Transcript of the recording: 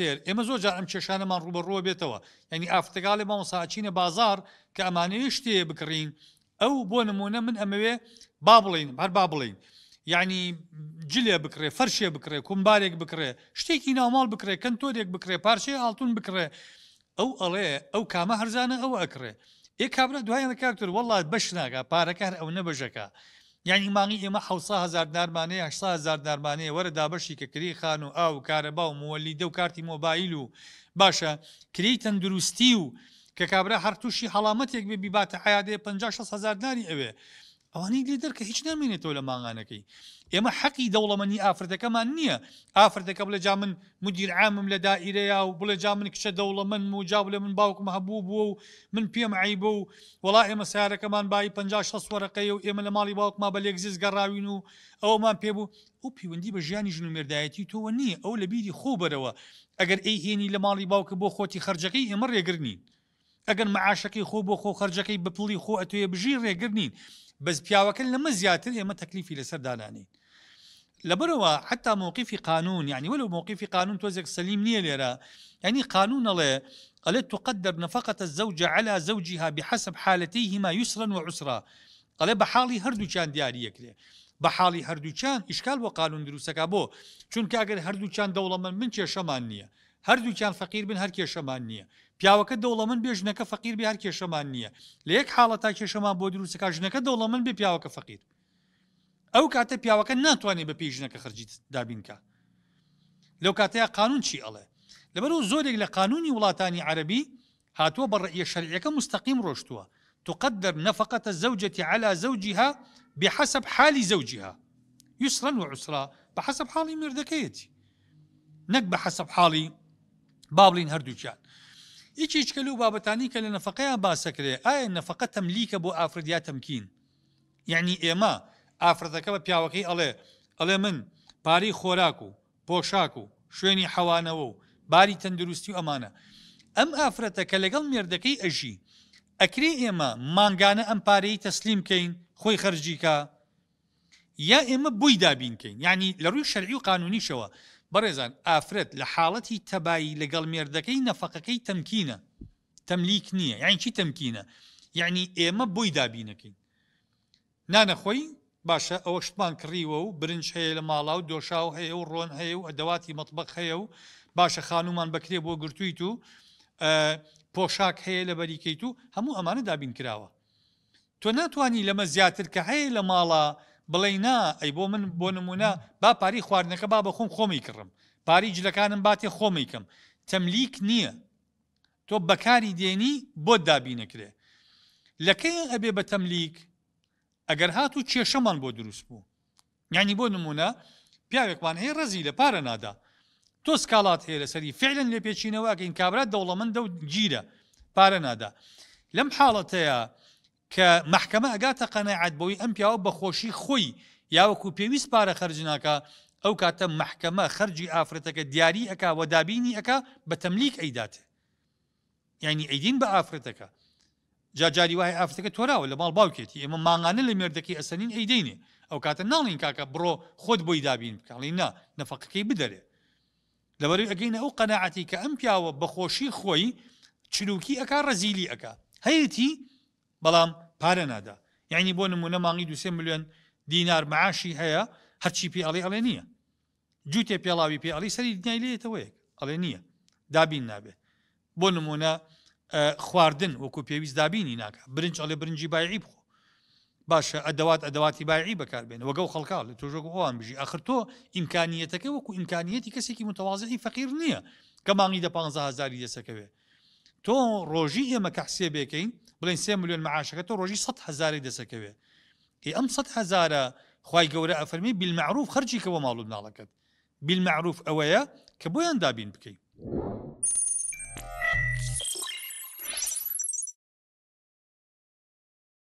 کۆکتێل ئێمە زۆر جارم کێشانەمان ڕوبەڕوە بێتەوە ینی ئافتگاڵی مامۆساچینە بازار کە ئەمانەیە شتێ بکڕین ئەو بۆ نمونە من ئەمەوێ با بڵین هەر با بڵین ینی جلێ بکرێ فەرشێ بکرێ کومبارێک بکرێ شتێکی ناوماڵ بکرێ کەن تۆرێک بکرێ پارچەی هاڵتون بکرێ ئەو ئەڵێ ئەو کامە هەرزانە ئەو ئەکرێ ئێ کابرا دوایەن کاکتور وڵات بەش ناگا پارەکە هەر ئەو نەبژەکە یعنی مانگی ئێمە حوسهزار دارمانەیە 6هزار دارمانەیە وەرە دابشی کە کری خان و ئاو کارەبا و مۆلیدە و کارتی مۆبایل و باشە کری تەندروستی و کە کابرا هەرتوشی هەڵامەتێک بێ بیباتە حیاادێ 5 6هزار داری ئەوێ ئەوانەی لێ دەرکە هیچ نامێنێتەوە لە ماغانەکەی ئێمە حەقی دەوڵەمەنی ئافرەتەکەمان نییە ئافرەتەکە بڵێ جا من مدیر عامم لە دائیرەیە و بڵێ جا من کچە دەوڵە من وجا لە من باوکم هەبوو بووە و من پێم عیب و وڵا ئێمە سیارەکەمان بای 56 وەرەقەی و ئێمە لە ماڵی باوکما بە لێکزیز گەڕاوین و ئەومان پێبوو ئەو پیوەندی بە ژیانی ژن و مێردایەتی تۆوە نییە ئەو لە بیری خۆبەرەوە ئەگەر ئەی هێنی لە ماڵی باوکە بۆ خۆتی خرجەکەی ئێمە ڕێگرنین. ئەگەن مەعاشەکەی خۆ بۆ خۆ خرجەکەی بپڵی خۆ ئەتوێ بژی ڕێگرنین بەس پیاوەکە لەمە زیاتر ئێمە تەکلیفی لەسەر دانانی لەبەرەوە حتا مووقیفی قانون یعنی ولو مووقیفی قانون تۆزێک سەلیم نییە لێرە ینی قانون ئەڵێ قالت تقدر نفقة الزوجة على زوجها بحسب حالتيهما يسرا وعسرا قال بحالي هردو كان دياري يكلي بحالي هردو كان إشكال وقانون دروسك كابو شون أجر هردو كان دولة من من شمان نية هردو كان فقير من هر شمان نية پیاوەکە دەوڵە من بێ ژنەکە فەقیر بێ هەر کێشەمان نییە لە یەک حاڵەت تا کێشەمان بۆ دروستەکە ژنەکە دەوڵە من بێ پیاوەکە فەقیر ئەو کاتە پیاوەکە ناتوانێت بە پێی ژنەکە خرجیت دابینکە لەو کاتەیە قانون چی ئەڵێ لەبەر و زۆرێک لە قانونی وڵاتانی عربی هاتووە بە ڕێە شەرعەکە مستەقیم ڕۆشتووە تقدر نفقة الزوجة على زوجها بحسب حال زوجها يسرا وعسرا بحسب حالي مردەکەیەتی نەک بە حەسب حاڵی بابلین هەردووچیان ئیچی هیچکەل و بابەتانی کە لە نەفقەیان باسەکرێ ئایا نەفقە تەملیکە بۆ ئافرادیا تەمکین یعنی ئێمە ئافرەتەکە بە پیاوەکەی ئەڵێ ئەڵێ من پارەی خۆراک و پۆشاک و شوێنی حەوانەوە و باری تەندروستی و ئەمانە ئەم ئافرەتە کە لەگەڵ مێردەکەی ئەژی ئەکری ئێمە ماگانە ئەم پارەی تەسلیم کەین خۆی خەرجیکە یا ئێمە بووی دابینکەین ینی لە ڕووی شەرعی و قانونیشەوە بەڕێزان ئافرەت لە حاڵەتی تەبایی لەگەڵ مێردەکەی نەفقەکەی تەمکینە تەملیک نییە یان چی تەمکینە یعنی ئێمە بۆی دابینەکەین نانەخۆی باشە ئەوە شتمان کڕیوە و برنج هەیە لە ماڵا و دۆشا و هەیە و ڕۆن هەیە و ئەدەواتی مطبق هەیە و باشە خانومان بکرێ بۆ گرتویت و پۆشاک هەیە لە بەریکەیت و هەموو ئەمانە دابین کراوە تۆ ناتانی لەمە زیاتر کە هەیە لە ماڵە بڵێ نا ئەی بۆ من بۆ نمونە با پاری خواردنەکە با بە خۆم خۆمی کڕم پاری جلەکانم باتێ خۆمیکەم تەملیک نییە تۆ بەکاری دێنی بۆ دابینەکرێ لەکەی ئەبێ بە تەملیک ئەگەر هات و کێشەمان بۆ دروست بوو یعنی بۆ نمونە پیاوێکمان هەیە ڕزی لە پارە نادا تۆ سکالات هەیە لەسەری فعلن لێ پێچینەوە ئەگەین کابرا دەوڵەمەندە و گیرە پارە نادا لەم حاڵەتەیە کە محکەمە ئەگاتە قەنەعات بۆی ئەم پیاوە بەخۆشی خۆی یاوەکو پێویست پارە خەرجناکە ئەو کاتە محکەمە خەرجی ئافرەتەکە دیاری ئەک وەدابینی ئەک بە تەملیک ئەیداتێ یعنی ئەیدین بە ئافرەتەکە جاجاری وای ئافرەکە تۆراوە لە ماڵ باوکێتی ئێمە ماغانە لە مێردەکەی ئەسەنین ئەیدینێ ئەو کاتە ناڵین کاکە بڕۆ خۆت بۆی دابین کاڵی نا نەفقەکەی بدەرێ لەبەر ئەگەینە ئەو قەنەعەتی کە ئەم پیاوە بەخۆشی خۆی چلوکی ئەک ڕزیلی ئەک هەیەی بەڵام پارە نادا یعنی بۆ نمونە مانگی دو میلیۆن دینار معاشی هەیە هەرچی پیاڵی ئەڵێ نییە جووتێ پێڵاوی پێڵی سەری دنیای لێتەوەیەک ئەڵێ نییە دابین نابێت بۆ نمونە خواردن وەکو پێویست دابینی ناکە برنج ئەڵێ برنجی باعی بخۆ باشە ئەدەوات ئەدەواتی باعی بەکار بێن وەگە و خەڵکا لە تۆژۆک خۆوان بژی ئەخر تۆ ئیمکانیەتەکە وەکو ئیمکانیەتی کەسێکی متەوازی فەقیر نییە کە مانگی دە 15 هزاری دەسەکەوێ تۆ ڕۆژی ئێمە کەحسێ بێکەین بڵین سێ میلیۆن معاشەکە تۆ ڕۆژی 100 هزاری دەسەکەوێ ئەم إيه 100 هزارە خی گەورە ئەفەرمی بیلمەعروف خەرجیکەوە ماڵ و ناڵەکەت بیلمەعروف ئەوەیە کە بۆیان دابین بکەیت